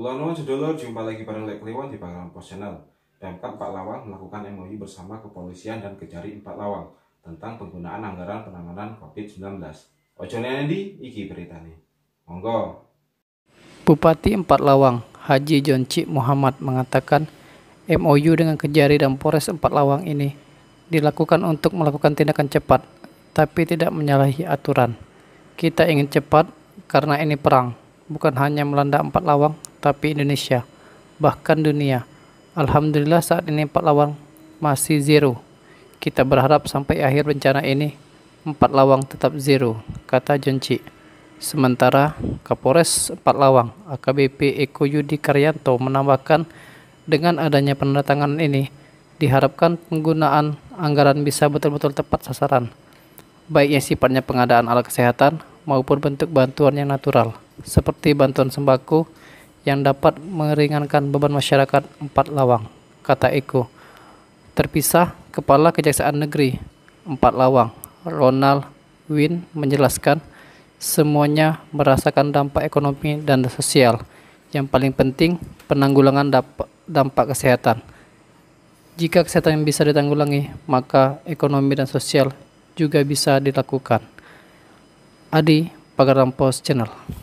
Kulon nuwun sedulur, jumpa lagi bareng Lek Kliwon di Pangeran Pos Channel. Pemkap Pak Lawang melakukan MOU bersama kepolisian dan Kejari Empat Lawang tentang penggunaan anggaran penanganan COVID-19. Ojo nendi iki beritane. Monggo. Bupati Empat Lawang, Haji Jonci Muhammad mengatakan MOU dengan Kejari dan Polres Empat Lawang ini dilakukan untuk melakukan tindakan cepat, tapi tidak menyalahi aturan. Kita ingin cepat karena ini perang, bukan hanya melanda Empat Lawang, tapi Indonesia, bahkan dunia. Alhamdulillah saat ini empat lawang masih zero. Kita berharap sampai akhir bencana ini empat lawang tetap zero, kata Jonci. Sementara Kapolres Empat Lawang AKBP Eko Yudi Karyanto menambahkan dengan adanya penandatangan ini diharapkan penggunaan anggaran bisa betul-betul tepat sasaran baik yang sifatnya pengadaan alat kesehatan maupun bentuk bantuan yang natural seperti bantuan sembako yang dapat meringankan beban masyarakat empat lawang, kata Eko. Terpisah, Kepala Kejaksaan Negeri empat lawang, Ronald Win menjelaskan semuanya merasakan dampak ekonomi dan sosial. Yang paling penting, penanggulangan dampak, kesehatan. Jika kesehatan yang bisa ditanggulangi, maka ekonomi dan sosial juga bisa dilakukan. Adi, Pagar Lampos Channel.